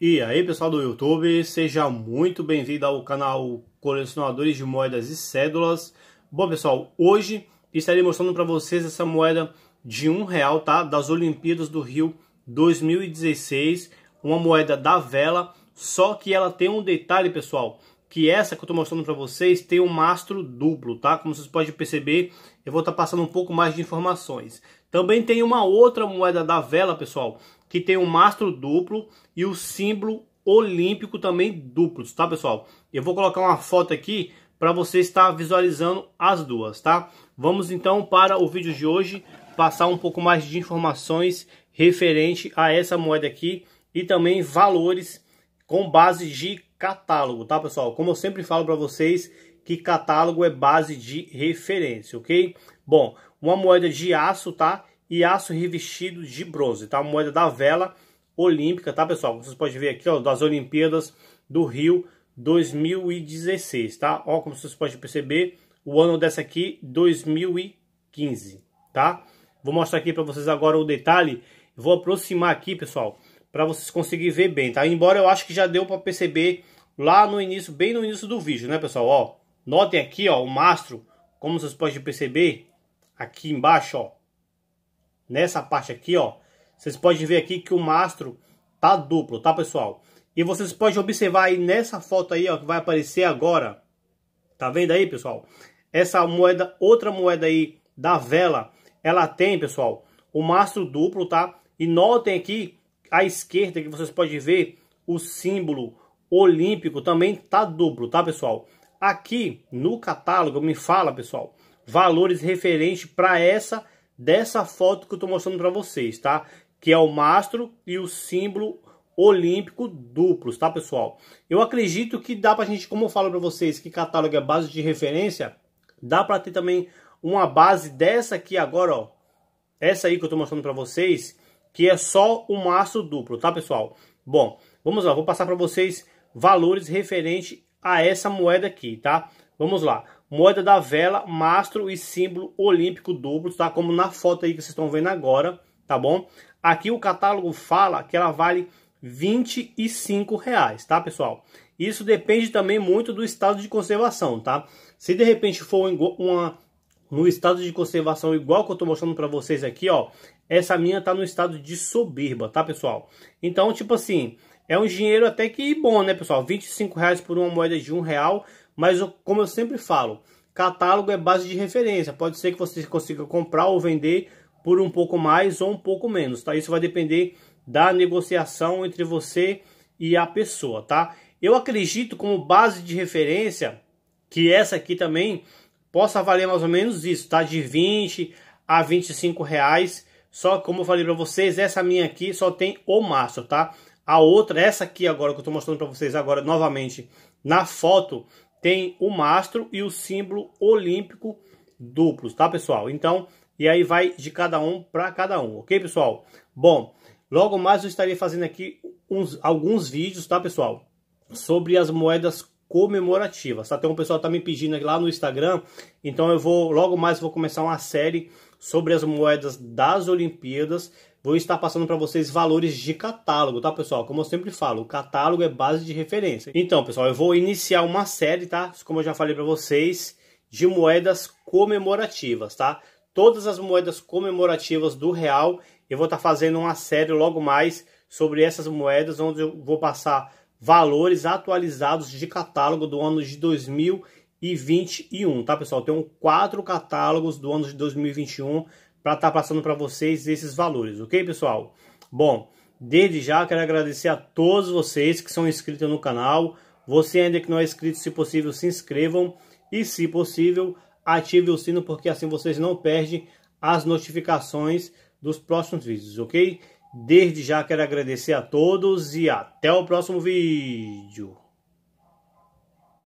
E aí pessoal do YouTube, seja muito bem-vindo ao canal Colecionadores de Moedas e Cédulas. Bom pessoal, hoje estarei mostrando para vocês essa moeda de um real, tá? Das Olimpíadas do Rio 2016, uma moeda da vela, só que ela tem um detalhe pessoal, que essa que eu estou mostrando para vocês tem um mastro duplo, tá? Como vocês podem perceber, eu vou estar tá passando um pouco mais de informações. Também tem uma outra moeda da vela, pessoal, que tem um mastro duplo e o símbolo olímpico também duplos, tá, pessoal? Eu vou colocar uma foto aqui para você estar visualizando as duas, tá? Vamos então para o vídeo de hoje passar um pouco mais de informações referente a essa moeda aqui e também valores com base de catálogo, tá pessoal? Como eu sempre falo para vocês que catálogo é base de referência, ok? Bom, uma moeda de aço, tá? E aço revestido de bronze, tá? Uma moeda da vela olímpica, tá pessoal? Vocês podem ver aqui, ó, das Olimpíadas do Rio 2016, tá? Ó, como vocês podem perceber, o ano dessa aqui, 2015, tá? Vou mostrar aqui para vocês agora o detalhe. Vou aproximar aqui, pessoal, para vocês conseguirem ver bem, tá? Embora eu acho que já deu para perceber lá no início, bem no início do vídeo, né, pessoal? Ó, notem aqui, ó, o mastro, como vocês podem perceber, aqui embaixo, ó, nessa parte aqui, ó, vocês podem ver aqui que o mastro tá duplo, tá, pessoal? E vocês podem observar aí nessa foto aí, ó, que vai aparecer agora. Tá vendo aí, pessoal? Essa moeda, outra moeda aí da vela, ela tem, pessoal, o mastro duplo, tá? E notem aqui à esquerda que vocês podem ver o símbolo olímpico também tá duplo, tá pessoal? Aqui no catálogo me fala, pessoal, valores referentes para essa dessa foto que eu estou mostrando para vocês, tá? Que é o mastro e o símbolo olímpico duplos, tá pessoal? Eu acredito que dá para a gente, como eu falo para vocês, que catálogo é base de referência, dá para ter também uma base dessa aqui agora, ó. Essa aí que eu estou mostrando para vocês, que é só o maço duplo, tá pessoal? Bom, vamos lá, vou passar para vocês valores referente a essa moeda aqui, tá? Vamos lá, moeda da vela, mastro e símbolo olímpico duplo, tá? Como na foto aí que vocês estão vendo agora, tá bom? Aqui o catálogo fala que ela vale 25 reais, tá pessoal? Isso depende também muito do estado de conservação, tá? Se de repente for uma no estado de conservação igual que eu estou mostrando para vocês aqui, ó. Essa minha tá no estado de soberba, tá, pessoal? Então, tipo assim, é um dinheiro até que bom, né, pessoal? 25 reais por uma moeda de um real, mas como eu sempre falo, catálogo é base de referência. Pode ser que você consiga comprar ou vender por um pouco mais ou um pouco menos, tá? Isso vai depender da negociação entre você e a pessoa, tá? Eu acredito como base de referência que essa aqui também possa valer mais ou menos isso, tá? De 20 a 25 reais. Só como eu falei para vocês, essa minha aqui só tem o maço, tá? A outra, essa aqui agora que eu tô mostrando para vocês agora novamente na foto, tem o mastro e o símbolo olímpico duplos, tá, pessoal? Então, e aí vai de cada um para cada um, ok, pessoal? Bom, logo mais eu estarei fazendo aqui uns, alguns vídeos, tá, pessoal? Sobre as moedas comemorativas. Tá? Então, Tem um pessoal que tá me pedindo lá no Instagram, então eu vou logo mais vou começar uma série sobre as moedas das Olimpíadas. Vou estar passando para vocês valores de catálogo, tá, pessoal? Como eu sempre falo, o catálogo é base de referência. Então, pessoal, eu vou iniciar uma série, tá? Como eu já falei para vocês, de moedas comemorativas, tá? Todas as moedas comemorativas do real, eu vou estar tá fazendo uma série logo mais sobre essas moedas, onde eu vou passar valores atualizados de catálogo do ano de 2021, tá pessoal? Tem quatro catálogos do ano de 2021 para estar tá passando para vocês esses valores, ok pessoal? Bom, desde já quero agradecer a todos vocês que são inscritos no canal. Você ainda que não é inscrito, se possível, se inscrevam e, se possível, ative o sino porque assim vocês não perdem as notificações dos próximos vídeos, ok? Desde já quero agradecer a todos e até o próximo vídeo.